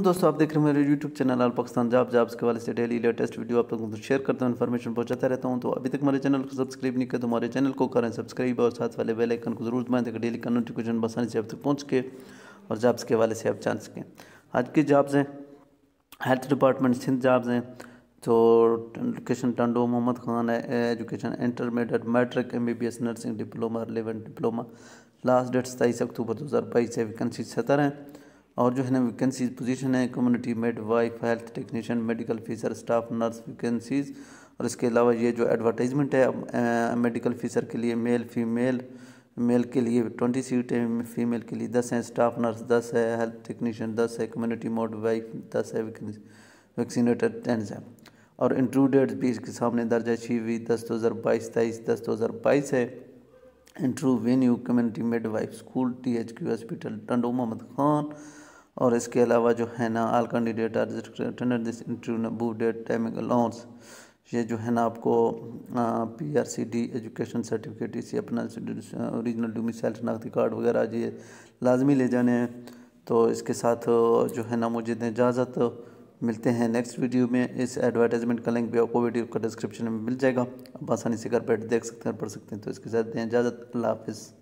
दोस्तों आप देख रहे हैं मेरे यूट्यूब चैनल आल पाकिस्तान जब जॉब्स के वाले से डेली लेटेस्ट वीडियो आप लोगों को शेयर करता हूँ इन्फॉर्मेशन पहुंचाता रहता हूँ तो अभी तक हमारे चैनल को सब्सक्राइब नहीं किया तो हमारे चैनल को करें सब्सक्राइब और साथ वाले बेल आइकन को जरूर दबाएं ताकि डेली का नोटिफिकेशन बसाने से आप तक पहुँच के और जॉब्स के वाले से आप जान सकें आज की जॉब्स हैं हेल्थ डिपार्टमेंट सिंध जाब्स हैं तो एजुकेशन टंडो मोहम्मद खान है education intermediate matric M B B S nursing diploma relevant diploma last date सताईस अक्टूबर दो हज़ार बाईस है वैकेंसी सतर हैं और जो है ना वैकेंसी पोजीशन है community midwife health technician medical officer staff nurse vacancies और इसके अलावा ये जो एडवर्टाइजमेंट है मेडिकल फीसर के लिए मेल फीमेल मेल के लिए ट्वेंटी है फीमेल के लिए दस हैं स्टाफ नर्स दस है हेल्थ टेक्नीशियन दस है कम्युनिटी मोड वाइफ दस है वैक्सीनेटर टेंस है और इंट्रू डेट भी इसके सामने दर्ज है छी वी दस दो हज़ार बाईस तेईस दस दो हज़ार बाईस है इंट्रू venue community midwife school T H Q hospital Tando Muhammad Khan और इसके अलावा जो है ना all candidate are attended this interview बू डेट टाइमिंग अलाउंस ये जो है ना आपको P R C D education certificate इसी अपना ओरिजिनल डोमिसाइल शनाख्ती कार्ड वगैरह ये लाजमी ले जाने हैं तो इसके साथ जो है ना मुझे दें इजाज़त मिलते हैं नेक्स्ट वीडियो में इस एडवर्टाइजमेंट का लिंक भी आपको वीडियो का डिस्क्रिप्शन में मिल जाएगा आप आसानी से घर बैठ देख सकते हैं पढ़ सकते हैं तो इसके साथ दें इजाज़त अल्लाह हाफिज़